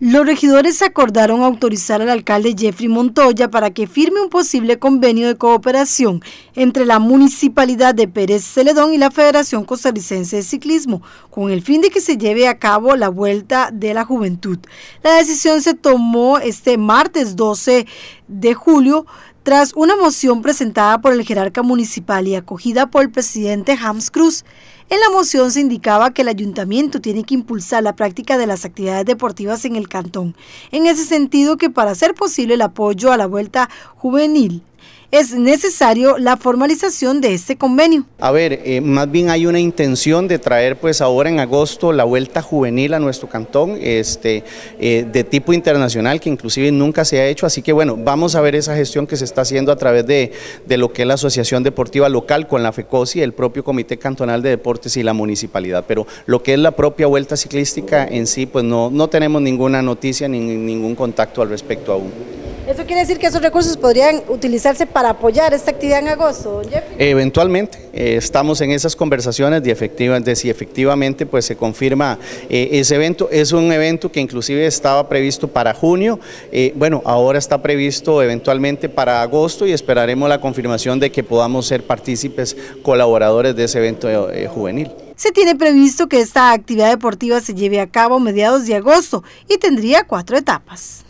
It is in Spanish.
Los regidores acordaron autorizar al alcalde Jeffrey Montoya para que firme un posible convenio de cooperación entre la Municipalidad de Pérez Celedón y la Federación Costarricense de Ciclismo, con el fin de que se lleve a cabo la Vuelta de la Juventud. La decisión se tomó este martes 12 de julio tras una moción presentada por el jerarca municipal y acogida por el presidente Hams Cruz. En la moción se indicaba que el ayuntamiento tiene que impulsar la práctica de las actividades deportivas en el cantón, en ese sentido que para hacer posible el apoyo a la vuelta juvenil es necesario la formalización de este convenio. A ver, eh, más bien hay una intención de traer pues ahora en agosto la vuelta juvenil a nuestro cantón este, eh, de tipo internacional que inclusive nunca se ha hecho, así que bueno, vamos a ver esa gestión que se está haciendo a través de, de lo que es la Asociación Deportiva Local con la FECOSI, el propio Comité Cantonal de Deportes y la municipalidad, pero lo que es la propia vuelta ciclística en sí, pues no, no tenemos ninguna noticia ni ningún contacto al respecto aún. ¿Eso quiere decir que esos recursos podrían utilizarse para apoyar esta actividad en agosto, Eventualmente, eh, estamos en esas conversaciones de, de si efectivamente pues, se confirma eh, ese evento. Es un evento que inclusive estaba previsto para junio, eh, bueno, ahora está previsto eventualmente para agosto y esperaremos la confirmación de que podamos ser partícipes, colaboradores de ese evento juvenil. Se tiene previsto que esta actividad deportiva se lleve a cabo mediados de agosto y tendría cuatro etapas.